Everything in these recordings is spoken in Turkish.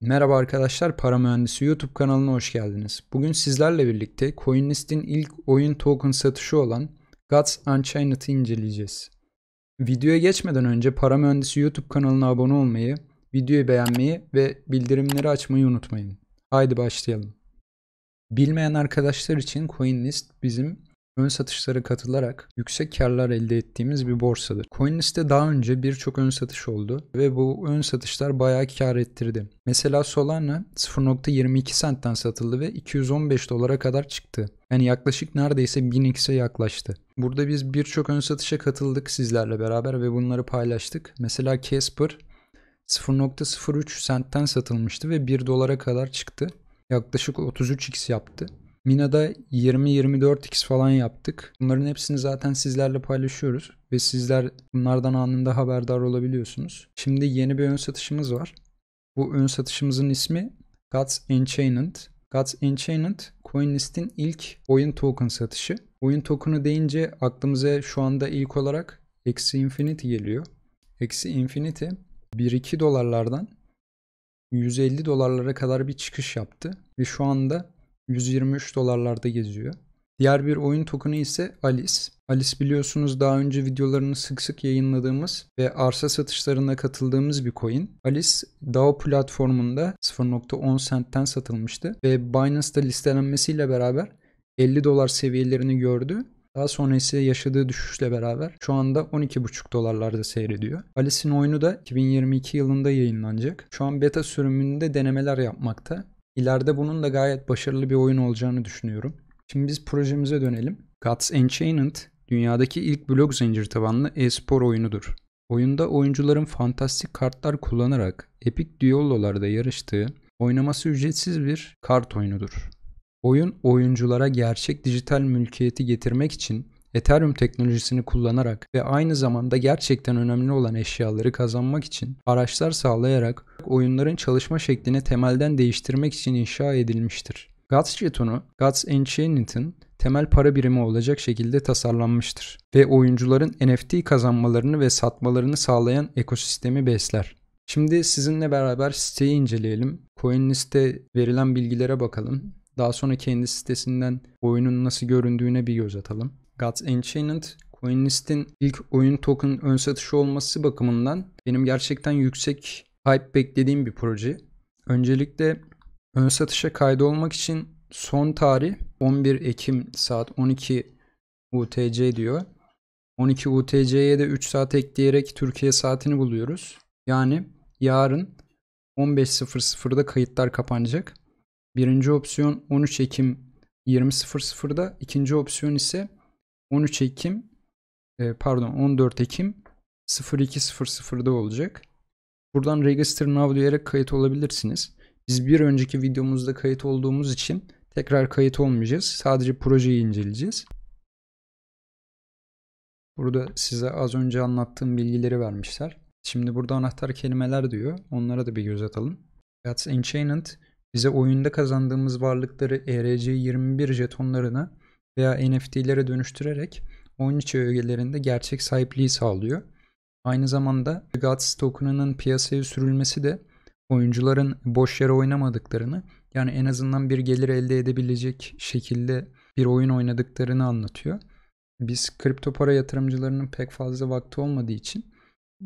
Merhaba arkadaşlar, Para Mühendisi YouTube kanalına hoş geldiniz. Bugün sizlerle birlikte CoinList'in ilk oyun token satışı olan Gods Unchained'ı inceleyeceğiz. Videoya geçmeden önce Para Mühendisi YouTube kanalına abone olmayı, videoyu beğenmeyi ve bildirimleri açmayı unutmayın. Haydi başlayalım. Bilmeyen arkadaşlar için CoinList bizim ön satışlara katılarak yüksek karlar elde ettiğimiz bir borsadır. Coinlist'te daha önce birçok ön satış oldu ve bu ön satışlar bayağı kar ettirdi. Mesela Solana 0.22 centten satıldı ve 215 dolara kadar çıktı. Yani yaklaşık neredeyse 1000x'e yaklaştı. Burada biz birçok ön satışa katıldık sizlerle beraber ve bunları paylaştık. Mesela Casper 0.03 centten satılmıştı ve 1 dolara kadar çıktı. Yaklaşık 33x yaptı. Mina'da 20-24x falan yaptık. Bunların hepsini zaten sizlerle paylaşıyoruz ve sizler bunlardan anında haberdar olabiliyorsunuz. Şimdi yeni bir ön satışımız var. Bu ön satışımızın ismi Gods Enchained. Gods Enchained CoinList'in ilk oyun token satışı. Oyun token'ı deyince aklımıza şu anda ilk olarak Eksi Infinity geliyor. Eksi Infinity 1-2 dolarlardan 150 dolarlara kadar bir çıkış yaptı ve şu anda 123 dolarlarda geziyor. Diğer bir oyun token'ı ise Alice. Alice biliyorsunuz daha önce videolarını sık sık yayınladığımız ve arsa satışlarına katıldığımız bir coin. Alice DAO platformunda 0.10 centten satılmıştı ve Binance'da listelenmesiyle beraber 50 dolar seviyelerini gördü. Daha sonra ise yaşadığı düşüşle beraber şu anda 12,5 dolarlarda seyrediyor. Alice'in oyunu da 2022 yılında yayınlanacak. Şu an beta sürümünde denemeler yapmakta İleride bunun da gayet başarılı bir oyun olacağını düşünüyorum. Şimdi biz projemize dönelim. Guts Enchained dünyadaki ilk blok zincir tabanlı e-spor oyunudur. Oyunda oyuncuların fantastik kartlar kullanarak epik düellolarda yarıştığı oynaması ücretsiz bir kart oyunudur. Oyun oyunculara gerçek dijital mülkiyeti getirmek için Ethereum teknolojisini kullanarak ve aynı zamanda gerçekten önemli olan eşyaları kazanmak için araçlar sağlayarak oyunların çalışma şeklini temelden değiştirmek için inşa edilmiştir. Guts jetonu Guts Enchanted'in temel para birimi olacak şekilde tasarlanmıştır ve oyuncuların NFT kazanmalarını ve satmalarını sağlayan ekosistemi besler. Şimdi sizinle beraber siteyi inceleyelim. CoinList'e verilen bilgilere bakalım. Daha sonra kendi sitesinden oyunun nasıl göründüğüne bir göz atalım. Gods Enchained Coinlist'in ilk oyun token ön satışı olması bakımından benim gerçekten yüksek hype beklediğim bir proje. Öncelikle ön satışa kaydolmak için son tarih 11 Ekim saat 12 UTC diyor. 12 UTC'ye de 3 saat ekleyerek Türkiye saatini buluyoruz. Yani yarın 15.00'da kayıtlar kapanacak. Birinci opsiyon 13 Ekim 20.00'da, ikinci opsiyon ise 13 Ekim e, pardon 14 Ekim 02.00'da olacak. Buradan register now diyerek kayıt olabilirsiniz. Biz bir önceki videomuzda kayıt olduğumuz için tekrar kayıt olmayacağız. Sadece projeyi inceleyeceğiz. Burada size az önce anlattığım bilgileri vermişler. Şimdi burada anahtar kelimeler diyor. Onlara da bir göz atalım. That's Enchained bize oyunda kazandığımız varlıkları ERC21 jetonlarına veya NFT'lere dönüştürerek oyun içi ögelerinde gerçek sahipliği sağlıyor. Aynı zamanda Gods token'ının piyasaya sürülmesi de oyuncuların boş yere oynamadıklarını yani en azından bir gelir elde edebilecek şekilde bir oyun oynadıklarını anlatıyor. Biz kripto para yatırımcılarının pek fazla vakti olmadığı için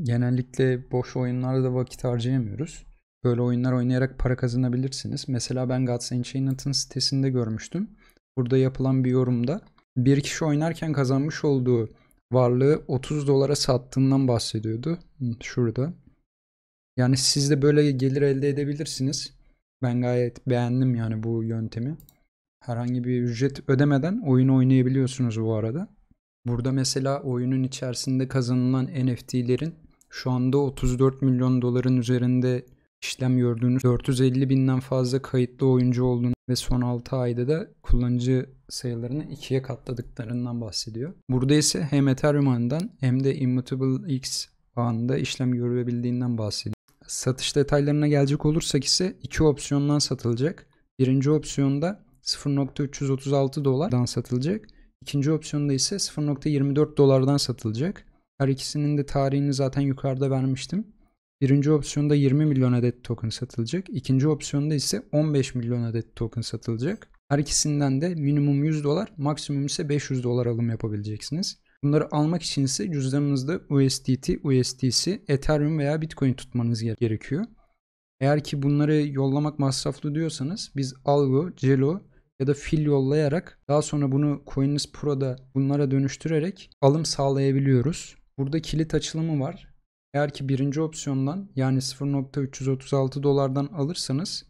genellikle boş oyunlarda vakit harcayamıyoruz. Böyle oyunlar oynayarak para kazanabilirsiniz. Mesela ben Gods Enchanted'ın sitesinde görmüştüm burada yapılan bir yorumda bir kişi oynarken kazanmış olduğu varlığı 30 dolara sattığından bahsediyordu. Şurada. Yani siz de böyle gelir elde edebilirsiniz. Ben gayet beğendim yani bu yöntemi. Herhangi bir ücret ödemeden oyun oynayabiliyorsunuz bu arada. Burada mesela oyunun içerisinde kazanılan NFT'lerin şu anda 34 milyon doların üzerinde işlem gördüğünüz 450 binden fazla kayıtlı oyuncu olduğunu ve son 6 ayda da kullanıcı sayılarını ikiye katladıklarından bahsediyor. Burada ise hem Ethereum ağından hem de Immutable X ağında işlem görülebildiğinden bahsediyor. Satış detaylarına gelecek olursak ise iki opsiyondan satılacak. Birinci opsiyonda 0.336 dolardan satılacak. İkinci opsiyonda ise 0.24 dolardan satılacak. Her ikisinin de tarihini zaten yukarıda vermiştim. Birinci opsiyonda 20 milyon adet token satılacak. İkinci opsiyonda ise 15 milyon adet token satılacak. Her ikisinden de minimum 100 dolar, maksimum ise 500 dolar alım yapabileceksiniz. Bunları almak için ise cüzdanınızda USDT, USDC, Ethereum veya Bitcoin tutmanız gerekiyor. Eğer ki bunları yollamak masraflı diyorsanız biz Algo, Celo ya da Fil yollayarak daha sonra bunu Coinlist Pro'da bunlara dönüştürerek alım sağlayabiliyoruz. Burada kilit açılımı var. Eğer ki birinci opsiyondan yani 0.336 dolardan alırsanız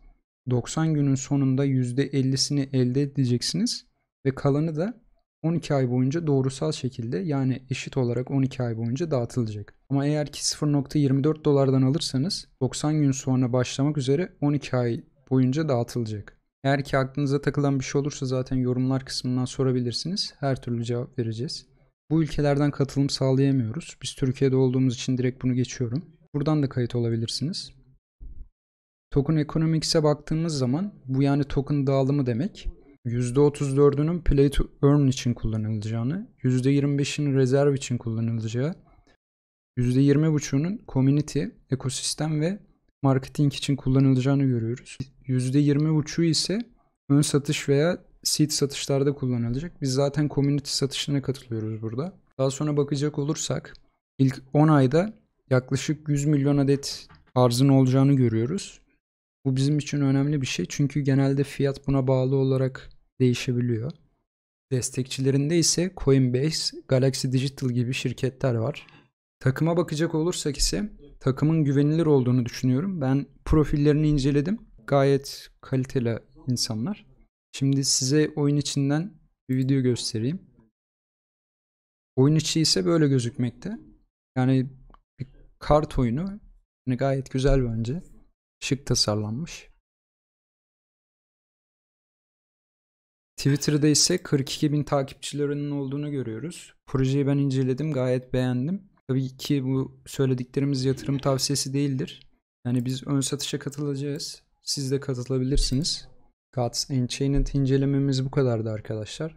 90 günün sonunda %50'sini elde edeceksiniz ve kalanı da 12 ay boyunca doğrusal şekilde yani eşit olarak 12 ay boyunca dağıtılacak. Ama eğer ki 0.24 dolardan alırsanız 90 gün sonra başlamak üzere 12 ay boyunca dağıtılacak. Eğer ki aklınıza takılan bir şey olursa zaten yorumlar kısmından sorabilirsiniz. Her türlü cevap vereceğiz. Bu ülkelerden katılım sağlayamıyoruz. Biz Türkiye'de olduğumuz için direkt bunu geçiyorum. Buradan da kayıt olabilirsiniz. Token Economics'e baktığımız zaman bu yani token dağılımı demek. %34'ünün play to earn için kullanılacağını, %25'inin rezerv için kullanılacağı, %20.5'unun community, ekosistem ve marketing için kullanılacağını görüyoruz. %20.5'u ise ön satış veya seed satışlarda kullanılacak. Biz zaten community satışlarına katılıyoruz burada. Daha sonra bakacak olursak ilk 10 ayda yaklaşık 100 milyon adet arzın olacağını görüyoruz. Bu bizim için önemli bir şey çünkü genelde fiyat buna bağlı olarak değişebiliyor. Destekçilerinde ise Coinbase, Galaxy Digital gibi şirketler var. Takıma bakacak olursak ise takımın güvenilir olduğunu düşünüyorum. Ben profillerini inceledim. Gayet kaliteli insanlar. Şimdi size oyun içinden bir video göstereyim. Oyun içi ise böyle gözükmekte. Yani bir kart oyunu. Yani gayet güzel bence. Şık tasarlanmış. Twitter'da ise 42 bin takipçilerinin olduğunu görüyoruz. Projeyi ben inceledim, gayet beğendim. Tabii ki bu söylediklerimiz yatırım tavsiyesi değildir. Yani biz ön satışa katılacağız. Siz de katılabilirsiniz. Gods Enchained incelememiz bu kadardı arkadaşlar.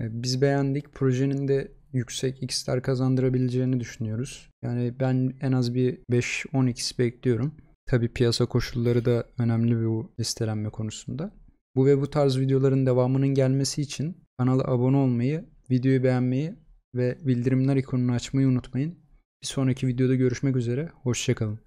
E, biz beğendik. Projenin de yüksek x'ler kazandırabileceğini düşünüyoruz. Yani ben en az bir 5-10 x bekliyorum. Tabi piyasa koşulları da önemli bir bu listelenme konusunda. Bu ve bu tarz videoların devamının gelmesi için kanala abone olmayı, videoyu beğenmeyi ve bildirimler ikonunu açmayı unutmayın. Bir sonraki videoda görüşmek üzere. Hoşçakalın.